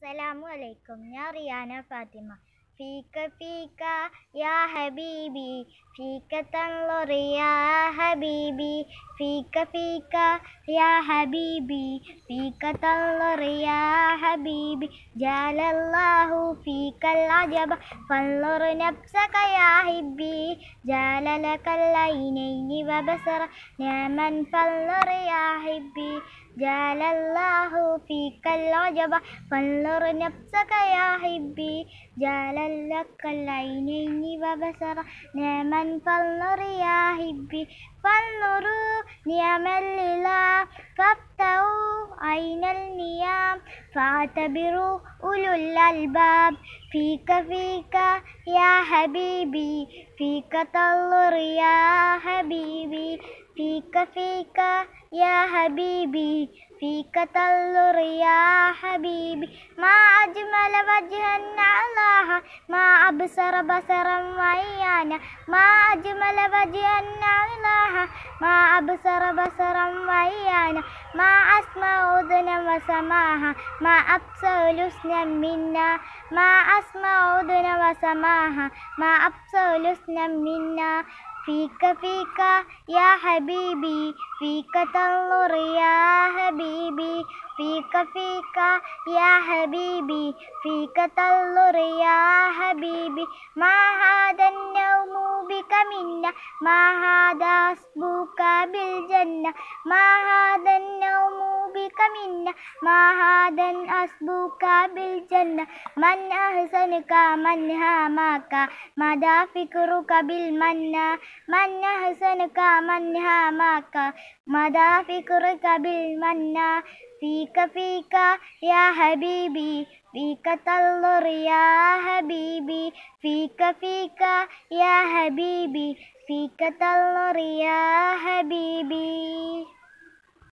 അസ്സലാമു അലൈക്കും ഞാൻ റിയാന Fathima Fika fika ya habibi fika telur ya habibi fika fika ya habibi fika telur ya habibi jalallahu fika al-ajaba fallur nafsaka ya habibi jalalaka al nyaman wa basara ni'man ya habibi jalallahu fika al-ajaba fallur nafsaka ya habibi jalal لك العينين وبصر نعما فالنور يا حبي فالنور نعما لله فافتحوا عين النيام فاعتبروا أولو الألباب فيك فيك يا حبيبي فيك تلر يا حبيبي فيك فيك يا حبيبي فيك تلر يا حبيبي ما أجمل وجها الله ما أبصر بصرا وإيانا ما أجمل وجها الله ما أبصر بصرا ويانا ما أسمع أذنا وسماها ما أبصر لسنا منا ما أسمع أذن وسماها ما أبصر لسنا منا فيك فيك يا حبيبي فيك تنظر يا حبيبي فيك فيك يا حبيبي فيك تنظر يا حبيبي ما هذا النوم بك منا ما هذا حسبك بالجنة ما هذا النوم حسبك منا ما هذا أسبوك بالجنة من أحسنك من هاماك ماذا فكرك بالمنة من أحسنك من هاماك ماذا فكرك بالمنة فيك فيك يا حبيبي فيك تضر يا حبيبي فيك فيك يا حبيبي فيك تضر يا حبيبي